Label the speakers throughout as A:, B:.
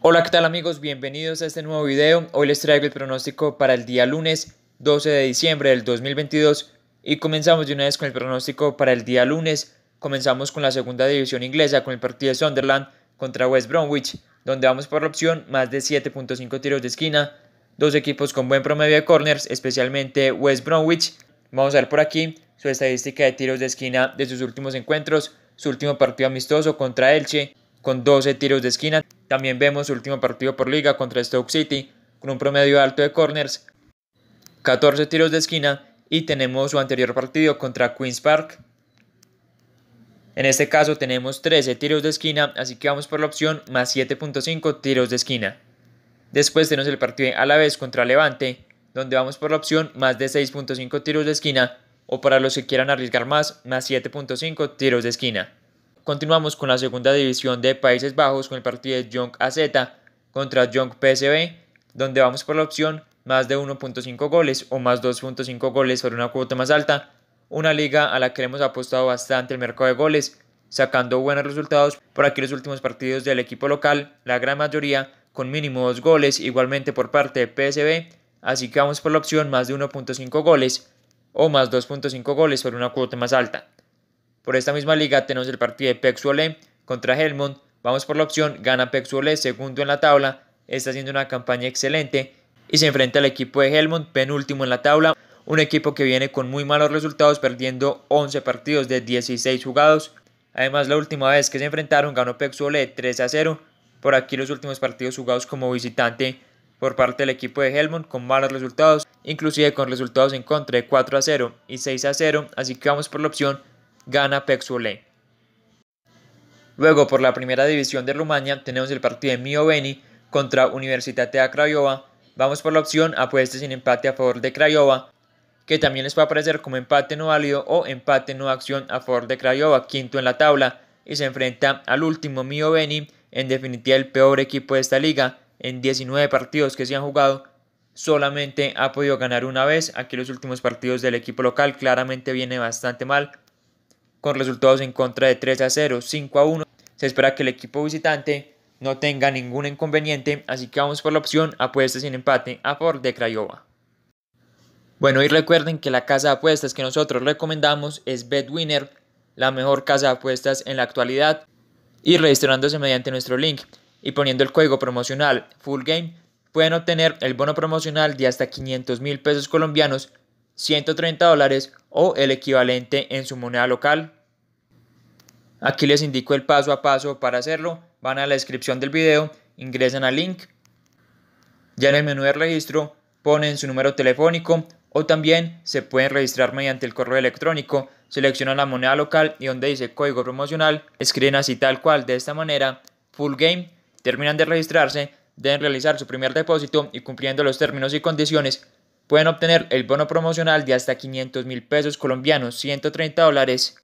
A: Hola, ¿qué tal amigos? Bienvenidos a este nuevo video. Hoy les traigo el pronóstico para el día lunes 12 de diciembre del 2022 y comenzamos de una vez con el pronóstico para el día lunes. Comenzamos con la segunda división inglesa con el partido de Sunderland contra West Bromwich, donde vamos por la opción más de 7.5 tiros de esquina, dos equipos con buen promedio de corners, especialmente West Bromwich. Vamos a ver por aquí su estadística de tiros de esquina de sus últimos encuentros, su último partido amistoso contra Elche con 12 tiros de esquina, también vemos su último partido por liga contra Stoke City, con un promedio alto de corners, 14 tiros de esquina y tenemos su anterior partido contra Queen's Park. En este caso tenemos 13 tiros de esquina, así que vamos por la opción más 7.5 tiros de esquina. Después tenemos el partido a la vez contra Levante, donde vamos por la opción más de 6.5 tiros de esquina, o para los que quieran arriesgar más, más 7.5 tiros de esquina. Continuamos con la segunda división de Países Bajos con el partido de Jong AZ contra Jong PSV, donde vamos por la opción más de 1.5 goles o más 2.5 goles sobre una cuota más alta, una liga a la que hemos apostado bastante el mercado de goles, sacando buenos resultados por aquí los últimos partidos del equipo local, la gran mayoría con mínimo dos goles igualmente por parte de PSV, así que vamos por la opción más de 1.5 goles o más 2.5 goles sobre una cuota más alta. Por esta misma liga tenemos el partido de Pexuolé e contra Helmond. Vamos por la opción, gana Pexuolé e, segundo en la tabla, está haciendo una campaña excelente y se enfrenta al equipo de Helmond, penúltimo en la tabla. Un equipo que viene con muy malos resultados, perdiendo 11 partidos de 16 jugados. Además, la última vez que se enfrentaron ganó Pexuolé 3 e a 0. Por aquí los últimos partidos jugados como visitante por parte del equipo de Helmond con malos resultados, inclusive con resultados en contra de 4 a 0 y 6 a 0, así que vamos por la opción gana Pexule. Luego, por la primera división de Rumania, tenemos el partido de Mioveni contra Universitatea Craiova. Vamos por la opción apuestas sin empate a favor de Craiova, que también les va a aparecer como empate no válido o empate no acción a favor de Craiova, quinto en la tabla, y se enfrenta al último Mioveni, en definitiva el peor equipo de esta liga. En 19 partidos que se han jugado, solamente ha podido ganar una vez. Aquí los últimos partidos del equipo local claramente viene bastante mal con resultados en contra de 3 a 0, 5 a 1. Se espera que el equipo visitante no tenga ningún inconveniente, así que vamos por la opción apuestas sin empate a favor de Crayova. Bueno, y recuerden que la casa de apuestas que nosotros recomendamos es BetWinner, la mejor casa de apuestas en la actualidad, y registrándose mediante nuestro link y poniendo el código promocional Full Game pueden obtener el bono promocional de hasta 500 mil pesos colombianos 130 dólares o el equivalente en su moneda local. Aquí les indico el paso a paso para hacerlo. Van a la descripción del video, ingresan al link. Ya en el menú de registro ponen su número telefónico o también se pueden registrar mediante el correo electrónico. Seleccionan la moneda local y donde dice código promocional escriben así tal cual de esta manera Full Game. Terminan de registrarse, deben realizar su primer depósito y cumpliendo los términos y condiciones pueden obtener el bono promocional de hasta 500 mil pesos colombianos, 130 dólares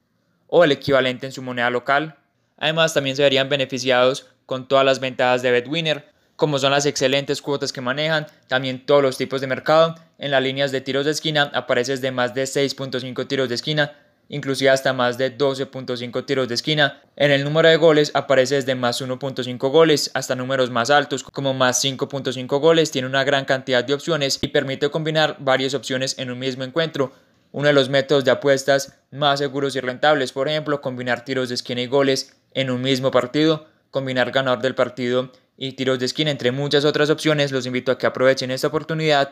A: o el equivalente en su moneda local. Además, también se verían beneficiados con todas las ventajas de Betwinner, como son las excelentes cuotas que manejan, también todos los tipos de mercado. En las líneas de tiros de esquina apareces de más de 6.5 tiros de esquina, inclusive hasta más de 12.5 tiros de esquina. En el número de goles aparece desde más 1.5 goles hasta números más altos como más 5.5 goles, tiene una gran cantidad de opciones y permite combinar varias opciones en un mismo encuentro. Uno de los métodos de apuestas más seguros y rentables, por ejemplo, combinar tiros de esquina y goles en un mismo partido, combinar ganador del partido y tiros de esquina, entre muchas otras opciones, los invito a que aprovechen esta oportunidad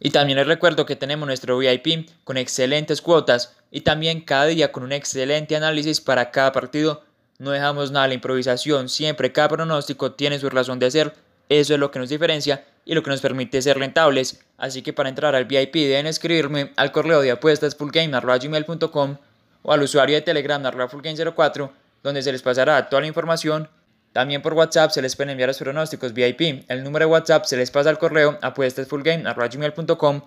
A: y también les recuerdo que tenemos nuestro VIP con excelentes cuotas y también cada día con un excelente análisis para cada partido. No dejamos nada a la improvisación, siempre cada pronóstico tiene su razón de ser. Eso es lo que nos diferencia y lo que nos permite ser rentables. Así que para entrar al VIP deben escribirme al correo de apuestas o al usuario de Telegram fullgame04 donde se les pasará toda la información también por WhatsApp se les pueden enviar los pronósticos VIP. El número de WhatsApp se les pasa al correo apuestasfullgame.com.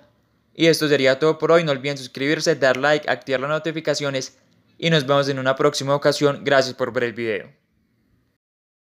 A: Y esto sería todo por hoy. No olviden suscribirse, dar like, activar las notificaciones y nos vemos en una próxima ocasión. Gracias por ver el video.